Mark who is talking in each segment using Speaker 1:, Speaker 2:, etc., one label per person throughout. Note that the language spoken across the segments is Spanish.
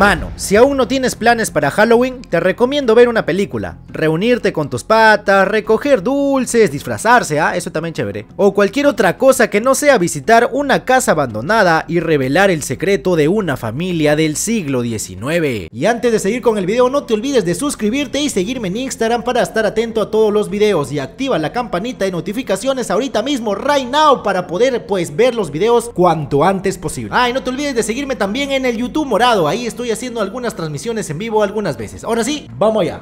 Speaker 1: Mano, si aún no tienes planes para Halloween, te recomiendo ver una película, reunirte con tus patas, recoger dulces, disfrazarse, ¿ah? Eso también chévere. O cualquier otra cosa que no sea visitar una casa abandonada y revelar el secreto de una familia del siglo XIX. Y antes de seguir con el video, no te olvides de suscribirte y seguirme en Instagram para estar atento a todos los videos y activa la campanita de notificaciones ahorita mismo, right now, para poder pues ver los videos cuanto antes posible. Ah, y no te olvides de seguirme también en el YouTube morado, ahí estoy haciendo algunas transmisiones en vivo algunas veces. Ahora sí, vamos allá.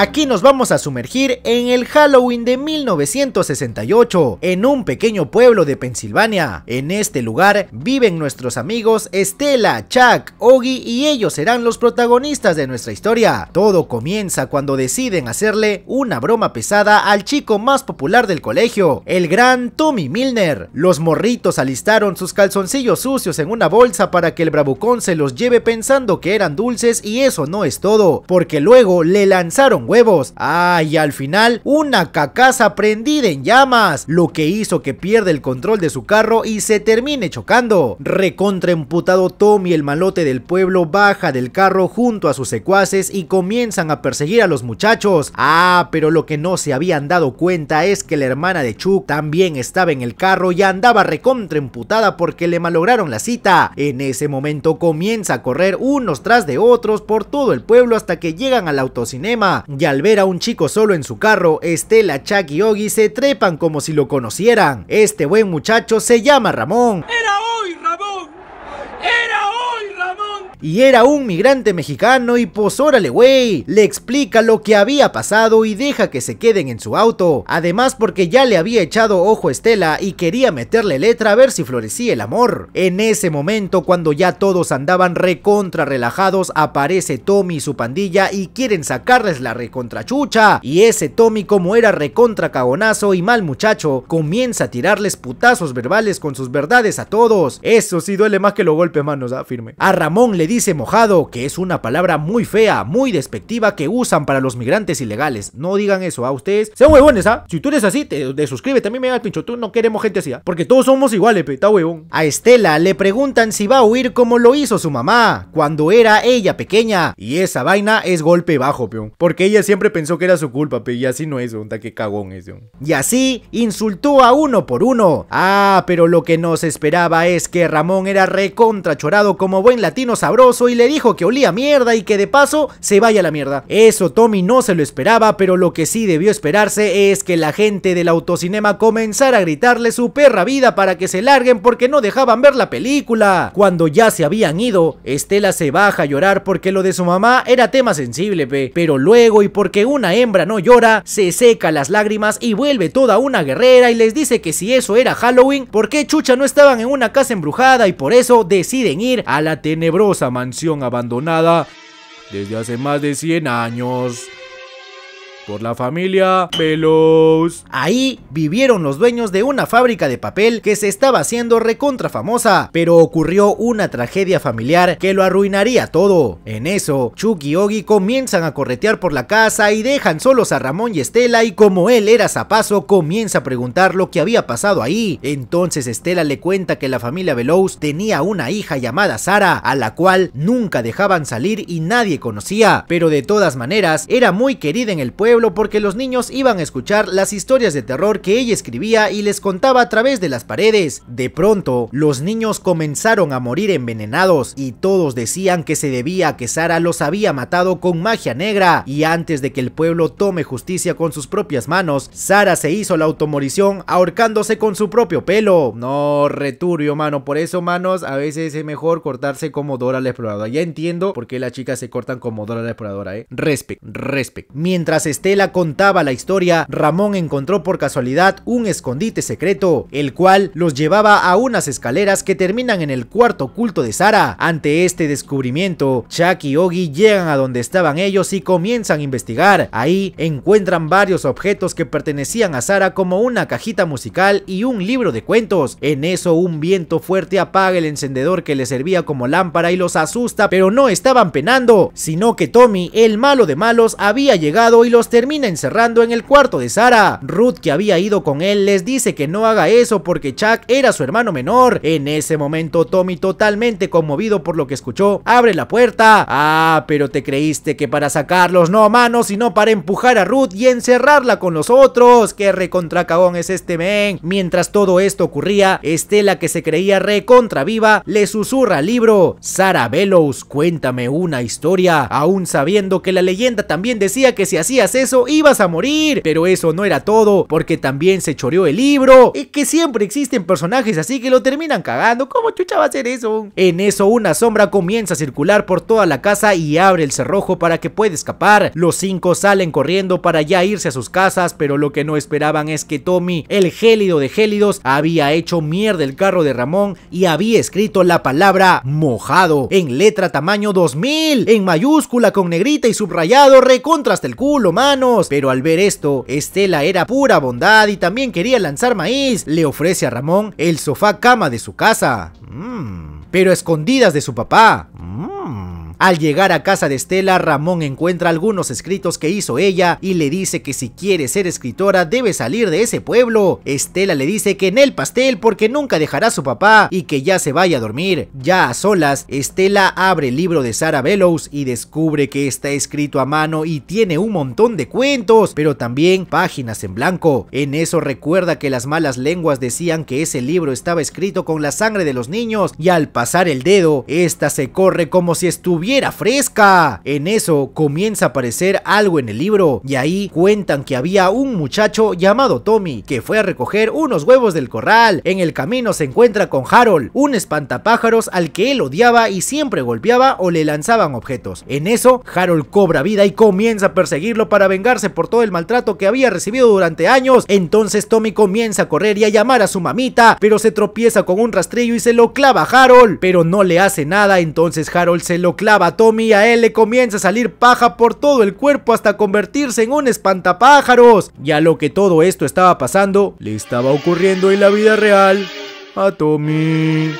Speaker 1: Aquí nos vamos a sumergir en el Halloween de 1968, en un pequeño pueblo de Pensilvania. En este lugar viven nuestros amigos Estela, Chuck, Oggy y ellos serán los protagonistas de nuestra historia. Todo comienza cuando deciden hacerle una broma pesada al chico más popular del colegio, el gran Tommy Milner. Los morritos alistaron sus calzoncillos sucios en una bolsa para que el bravucón se los lleve pensando que eran dulces y eso no es todo, porque luego le lanzaron huevos. Ah, y al final, una cacaza prendida en llamas, lo que hizo que pierda el control de su carro y se termine chocando. Recontraemputado Tommy, el malote del pueblo, baja del carro junto a sus secuaces y comienzan a perseguir a los muchachos. Ah, pero lo que no se habían dado cuenta es que la hermana de Chuck también estaba en el carro y andaba recontraemputada porque le malograron la cita. En ese momento comienza a correr unos tras de otros por todo el pueblo hasta que llegan al autocinema y al ver a un chico solo en su carro, Estela, Chuck y Oggy se trepan como si lo conocieran. Este buen muchacho se llama Ramón. ¡Era! y era un migrante mexicano y pues órale güey, le explica lo que había pasado y deja que se queden en su auto, además porque ya le había echado ojo a Estela y quería meterle letra a ver si florecía el amor. En ese momento cuando ya todos andaban recontra relajados aparece Tommy y su pandilla y quieren sacarles la recontrachucha y ese Tommy como era recontra cagonazo y mal muchacho comienza a tirarles putazos verbales con sus verdades a todos. Eso sí duele más que los golpes manos, ah, firme. A Ramón le dice mojado, que es una palabra muy fea, muy despectiva que usan para los migrantes ilegales. No digan eso a ¿ah? ustedes. Sean huevones, ¿ah? Si tú eres así, te, te también me da el pincho. Tú no queremos gente así, ¿ah? Porque todos somos iguales, pe, está huevón. A Estela le preguntan si va a huir como lo hizo su mamá, cuando era ella pequeña. Y esa vaina es golpe bajo, peón. Porque ella siempre pensó que era su culpa, pe, y así no es, onda, que cagón es, peón. Y así insultó a uno por uno. Ah, pero lo que nos esperaba es que Ramón era recontrachorado como buen latino sabroso y le dijo que olía mierda y que de paso se vaya a la mierda. Eso Tommy no se lo esperaba, pero lo que sí debió esperarse es que la gente del autocinema comenzara a gritarle su perra vida para que se larguen porque no dejaban ver la película. Cuando ya se habían ido, Estela se baja a llorar porque lo de su mamá era tema sensible, pero luego y porque una hembra no llora, se seca las lágrimas y vuelve toda una guerrera y les dice que si eso era Halloween, ¿por qué chucha no estaban en una casa embrujada y por eso deciden ir a la tenebrosa mansión abandonada desde hace más de 100 años por la familia Veloz. Ahí vivieron los dueños de una fábrica de papel que se estaba haciendo recontra famosa, pero ocurrió una tragedia familiar que lo arruinaría todo. En eso, Chuck y Ogi comienzan a corretear por la casa y dejan solos a Ramón y Estela y como él era zapazo, comienza a preguntar lo que había pasado ahí. Entonces Estela le cuenta que la familia Veloz tenía una hija llamada Sara, a la cual nunca dejaban salir y nadie conocía, pero de todas maneras era muy querida en el pueblo porque los niños iban a escuchar las historias de terror que ella escribía y les contaba a través de las paredes. De pronto, los niños comenzaron a morir envenenados y todos decían que se debía a que Sara los había matado con magia negra y antes de que el pueblo tome justicia con sus propias manos, Sara se hizo la automorición ahorcándose con su propio pelo. No, returbio, mano. Por eso, manos, a veces es mejor cortarse como Dora la Exploradora. Ya entiendo por qué las chicas se cortan como Dora la Exploradora, ¿eh? Respect, respect. Mientras esté ella contaba la historia, Ramón encontró por casualidad un escondite secreto, el cual los llevaba a unas escaleras que terminan en el cuarto culto de Sara. Ante este descubrimiento, Chuck y Ogi llegan a donde estaban ellos y comienzan a investigar. Ahí encuentran varios objetos que pertenecían a Sara como una cajita musical y un libro de cuentos. En eso un viento fuerte apaga el encendedor que le servía como lámpara y los asusta, pero no estaban penando, sino que Tommy, el malo de malos, había llegado y los termina encerrando en el cuarto de Sara. Ruth, que había ido con él, les dice que no haga eso porque Chuck era su hermano menor. En ese momento, Tommy, totalmente conmovido por lo que escuchó, abre la puerta. Ah, pero te creíste que para sacarlos no a mano, sino para empujar a Ruth y encerrarla con los otros. ¡Qué recontracagón es este men! Mientras todo esto ocurría, Estela, que se creía recontra viva, le susurra al libro: Sara Bellows, cuéntame una historia. Aún sabiendo que la leyenda también decía que si hacías eso ibas a morir. Pero eso no era todo, porque también se choreó el libro. Y que siempre existen personajes así que lo terminan cagando. ¿Cómo chucha va a ser eso? En eso una sombra comienza a circular por toda la casa y abre el cerrojo para que pueda escapar. Los cinco salen corriendo para ya irse a sus casas, pero lo que no esperaban es que Tommy, el gélido de gélidos, había hecho mierda el carro de Ramón y había escrito la palabra mojado en letra tamaño 2000, en mayúscula con negrita y subrayado recontraste el culo, man. Pero al ver esto, Estela era pura bondad y también quería lanzar maíz. Le ofrece a Ramón el sofá cama de su casa. Mm. Pero escondidas de su papá. Mm. Al llegar a casa de Estela, Ramón encuentra algunos escritos que hizo ella y le dice que si quiere ser escritora debe salir de ese pueblo. Estela le dice que en el pastel porque nunca dejará a su papá y que ya se vaya a dormir. Ya a solas, Estela abre el libro de Sara Bellows y descubre que está escrito a mano y tiene un montón de cuentos, pero también páginas en blanco. En eso recuerda que las malas lenguas decían que ese libro estaba escrito con la sangre de los niños y al pasar el dedo, esta se corre como si estuviera era fresca. En eso comienza a aparecer algo en el libro y ahí cuentan que había un muchacho llamado Tommy que fue a recoger unos huevos del corral. En el camino se encuentra con Harold, un espantapájaros al que él odiaba y siempre golpeaba o le lanzaban objetos. En eso, Harold cobra vida y comienza a perseguirlo para vengarse por todo el maltrato que había recibido durante años. Entonces Tommy comienza a correr y a llamar a su mamita, pero se tropieza con un rastrillo y se lo clava Harold, pero no le hace nada, entonces Harold se lo clava a Tommy a él le comienza a salir paja por todo el cuerpo hasta convertirse en un espantapájaros. Y a lo que todo esto estaba pasando, le estaba ocurriendo en la vida real a Tommy.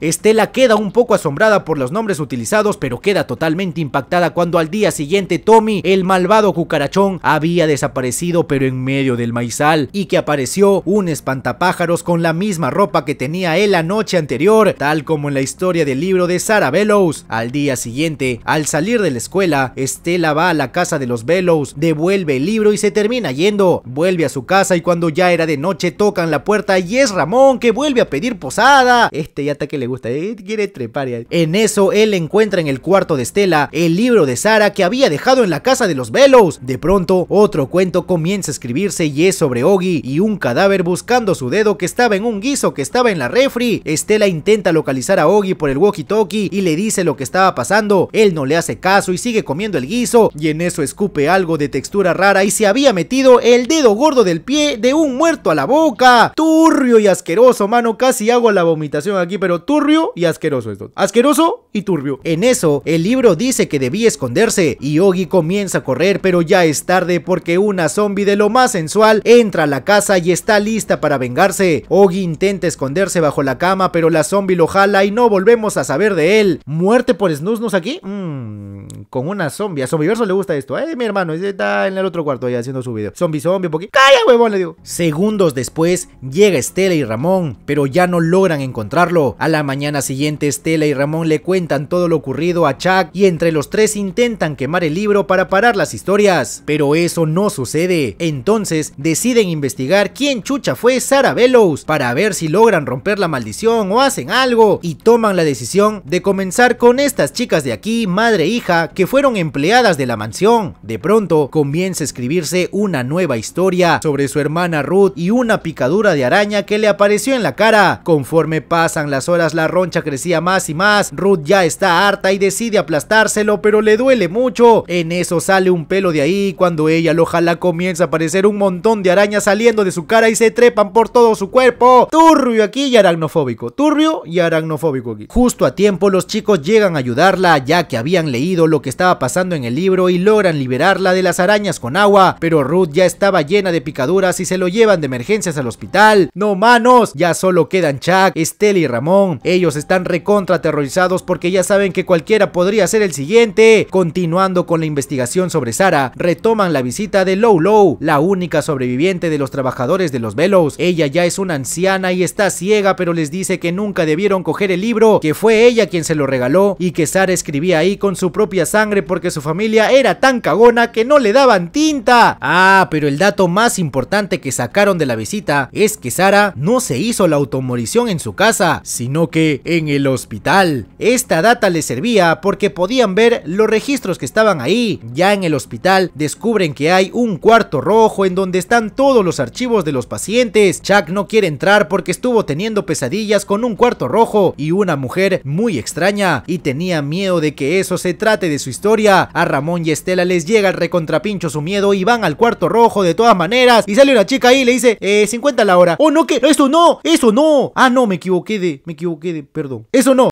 Speaker 1: Estela queda un poco asombrada por los nombres utilizados, pero queda totalmente impactada cuando al día siguiente Tommy, el malvado cucarachón, había desaparecido pero en medio del maizal y que apareció un espantapájaros con la misma ropa que tenía él la noche anterior, tal como en la historia del libro de Sarah Bellows. Al día siguiente, al salir de la escuela, Estela va a la casa de los Bellows, devuelve el libro y se termina yendo. Vuelve a su casa y cuando ya era de noche tocan la puerta y es Ramón que vuelve a pedir posada. Este ya que le gusta, eh, quiere trepar. En eso, él encuentra en el cuarto de Estela el libro de Sara que había dejado en la casa de los Velos. De pronto, otro cuento comienza a escribirse y es sobre Oggy y un cadáver buscando su dedo que estaba en un guiso que estaba en la refri. Estela intenta localizar a Oggy por el walkie-talkie y le dice lo que estaba pasando. Él no le hace caso y sigue comiendo el guiso y en eso escupe algo de textura rara y se había metido el dedo gordo del pie de un muerto a la boca. Turbio y asqueroso, mano, casi hago la vomitación aquí, pero tú turbio y asqueroso esto. Asqueroso y turbio. En eso, el libro dice que debía esconderse. Y Ogi comienza a correr, pero ya es tarde porque una zombie de lo más sensual entra a la casa y está lista para vengarse. Ogi intenta esconderse bajo la cama, pero la zombie lo jala y no volvemos a saber de él. ¿Muerte por Snusnus aquí? mmm, con una zombie. A Zombiverso le gusta esto. Eh, mi hermano, está en el otro cuarto ya haciendo su video. Zombie, zombie, poquito. ¡Calla, huevón! Le digo. Segundos después, llega Estela y Ramón, pero ya no logran encontrarlo. A la mañana siguiente Estela y Ramón le cuentan todo lo ocurrido a Chuck y entre los tres intentan quemar el libro para parar las historias, pero eso no sucede. Entonces deciden investigar quién chucha fue Sara Bellows para ver si logran romper la maldición o hacen algo y toman la decisión de comenzar con estas chicas de aquí, madre e hija, que fueron empleadas de la mansión. De pronto comienza a escribirse una nueva historia sobre su hermana Ruth y una picadura de araña que le apareció en la cara. Conforme pasan las horas la roncha crecía más y más. Ruth ya está harta y decide aplastárselo, pero le duele mucho. En eso sale un pelo de ahí. Cuando ella lo jala, comienza a aparecer un montón de arañas saliendo de su cara y se trepan por todo su cuerpo. Turbio aquí y aragnofóbico. Turbio y aragnofóbico aquí. Justo a tiempo, los chicos llegan a ayudarla, ya que habían leído lo que estaba pasando en el libro y logran liberarla de las arañas con agua. Pero Ruth ya estaba llena de picaduras y se lo llevan de emergencias al hospital. No manos, ya solo quedan Chuck, Estelle y Ramón. Ellos están recontra aterrorizados porque ya saben que cualquiera podría ser el siguiente. Continuando con la investigación sobre Sara, retoman la visita de Low Low, la única sobreviviente de los trabajadores de los Velos. Ella ya es una anciana y está ciega, pero les dice que nunca debieron coger el libro, que fue ella quien se lo regaló y que Sara escribía ahí con su propia sangre porque su familia era tan cagona que no le daban tinta. Ah, pero el dato más importante que sacaron de la visita es que Sara no se hizo la automorición en su casa, sino que en el hospital. Esta data les servía porque podían ver los registros que estaban ahí. Ya en el hospital descubren que hay un cuarto rojo en donde están todos los archivos de los pacientes. Chuck no quiere entrar porque estuvo teniendo pesadillas con un cuarto rojo y una mujer muy extraña y tenía miedo de que eso se trate de su historia. A Ramón y Estela les llega el recontrapincho su miedo y van al cuarto rojo de todas maneras. Y sale una chica ahí y le dice, eh, 50 la hora. Oh, no, que, eso no, eso no. Ah, no, me equivoqué de, me equivoqué perdón. Eso no.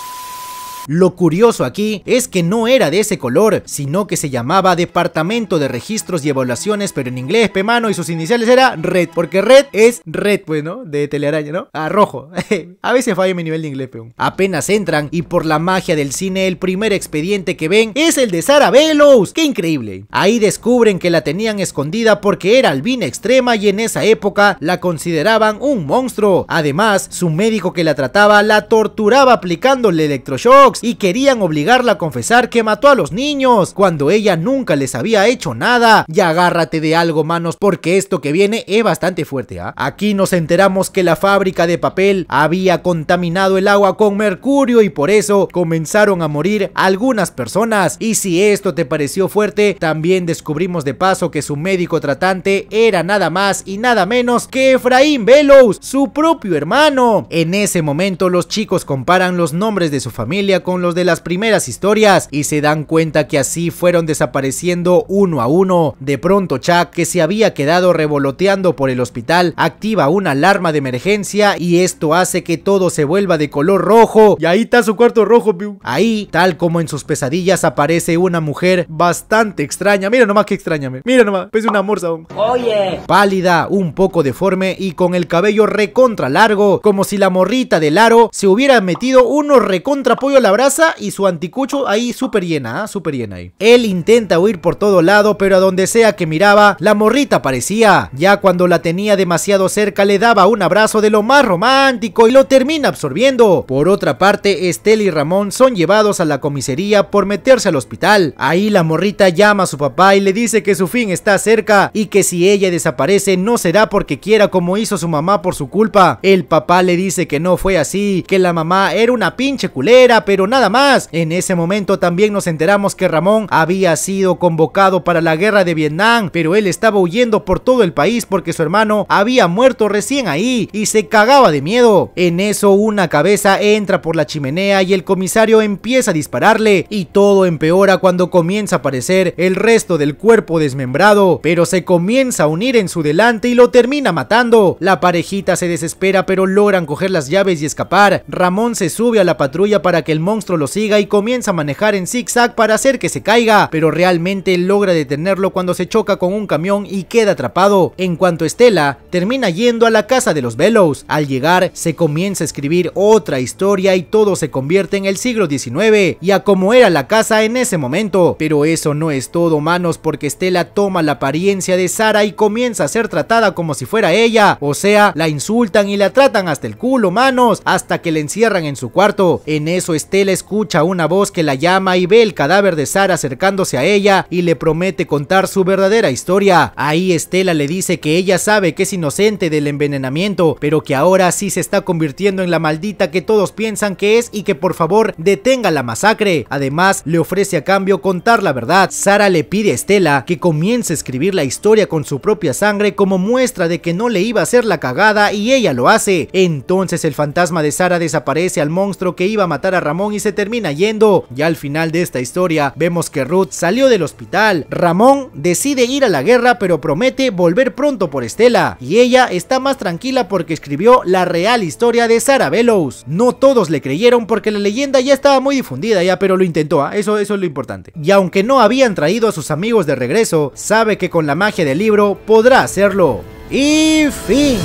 Speaker 1: Lo curioso aquí es que no era de ese color, sino que se llamaba Departamento de Registros y Evaluaciones, pero en inglés, pemano, y sus iniciales era red, porque red es red, pues, ¿no? De telaraña, ¿no? A ah, rojo. a veces falla mi nivel de inglés, peón. Apenas entran y por la magia del cine, el primer expediente que ven es el de Sara Bellows. ¡Qué increíble! Ahí descubren que la tenían escondida porque era albina extrema y en esa época la consideraban un monstruo. Además, su médico que la trataba la torturaba aplicándole electroshock y querían obligarla a confesar que mató a los niños cuando ella nunca les había hecho nada. Y agárrate de algo, manos, porque esto que viene es bastante fuerte. ¿ah? Aquí nos enteramos que la fábrica de papel había contaminado el agua con mercurio y por eso comenzaron a morir algunas personas. Y si esto te pareció fuerte, también descubrimos de paso que su médico tratante era nada más y nada menos que Efraín Bellows, su propio hermano. En ese momento los chicos comparan los nombres de su familia con los de las primeras historias y se dan cuenta que así fueron desapareciendo uno a uno. De pronto Chuck, que se había quedado revoloteando por el hospital, activa una alarma de emergencia y esto hace que todo se vuelva de color rojo. Y ahí está su cuarto rojo, Ahí, tal como en sus pesadillas, aparece una mujer bastante extraña. Mira nomás que extraña, mira nomás, es una morsa. Oye. Pálida, un poco deforme y con el cabello recontra largo, como si la morrita del aro se hubiera metido unos recontra pollo a la y su anticucho ahí súper llena, ¿ah? súper llena ahí. Él intenta huir por todo lado, pero a donde sea que miraba, la morrita aparecía, Ya cuando la tenía demasiado cerca, le daba un abrazo de lo más romántico y lo termina absorbiendo. Por otra parte, Estel y Ramón son llevados a la comisaría por meterse al hospital. Ahí la morrita llama a su papá y le dice que su fin está cerca y que si ella desaparece no será porque quiera como hizo su mamá por su culpa. El papá le dice que no fue así, que la mamá era una pinche culera, pero nada más. En ese momento también nos enteramos que Ramón había sido convocado para la guerra de Vietnam, pero él estaba huyendo por todo el país porque su hermano había muerto recién ahí y se cagaba de miedo. En eso una cabeza entra por la chimenea y el comisario empieza a dispararle y todo empeora cuando comienza a aparecer el resto del cuerpo desmembrado, pero se comienza a unir en su delante y lo termina matando. La parejita se desespera pero logran coger las llaves y escapar. Ramón se sube a la patrulla para que el monstruo monstruo lo siga y comienza a manejar en zigzag para hacer que se caiga, pero realmente logra detenerlo cuando se choca con un camión y queda atrapado. En cuanto Estela termina yendo a la casa de los Bellows, al llegar se comienza a escribir otra historia y todo se convierte en el siglo XIX y a como era la casa en ese momento. Pero eso no es todo, manos, porque Estela toma la apariencia de Sara y comienza a ser tratada como si fuera ella, o sea, la insultan y la tratan hasta el culo, manos, hasta que la encierran en su cuarto. En eso Estela escucha una voz que la llama y ve el cadáver de Sara acercándose a ella y le promete contar su verdadera historia. Ahí Estela le dice que ella sabe que es inocente del envenenamiento, pero que ahora sí se está convirtiendo en la maldita que todos piensan que es y que por favor detenga la masacre. Además, le ofrece a cambio contar la verdad. Sara le pide a Estela que comience a escribir la historia con su propia sangre como muestra de que no le iba a hacer la cagada y ella lo hace. Entonces el fantasma de Sara desaparece al monstruo que iba a matar a Ramón y se termina yendo. Ya al final de esta historia vemos que Ruth salió del hospital. Ramón decide ir a la guerra pero promete volver pronto por Estela y ella está más tranquila porque escribió la real historia de Sarah Bellows. No todos le creyeron porque la leyenda ya estaba muy difundida ya pero lo intentó, ¿ah? eso, eso es lo importante. Y aunque no habían traído a sus amigos de regreso, sabe que con la magia del libro podrá hacerlo. Y fin.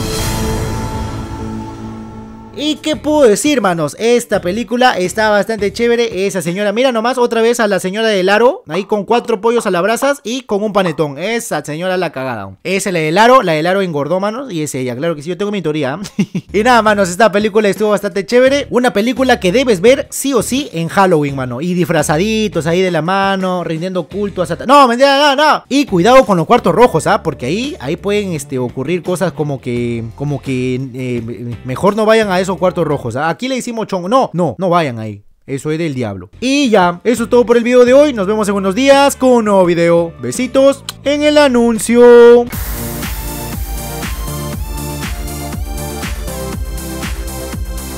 Speaker 1: ¿Y qué puedo decir, manos? Esta película está bastante chévere. Esa señora, mira nomás otra vez a la señora del aro, ahí con cuatro pollos a la brasas y con un panetón. Esa señora la cagada. Esa es la del aro, la del aro engordó, manos, y es ella. Claro que sí, yo tengo mi teoría. ¿eh? y nada, manos, esta película estuvo bastante chévere. Una película que debes ver sí o sí en Halloween, mano. Y disfrazaditos ahí de la mano, rindiendo culto a No, mentira, no, Y cuidado con los cuartos rojos, ¿ah? Porque ahí, ahí pueden este, ocurrir cosas como que, como que eh, mejor no vayan a eso o cuartos rojos. Aquí le hicimos chongo. No, no, no vayan ahí. Eso es del diablo. Y ya, eso es todo por el video de hoy. Nos vemos en unos días con un nuevo video. Besitos en el anuncio.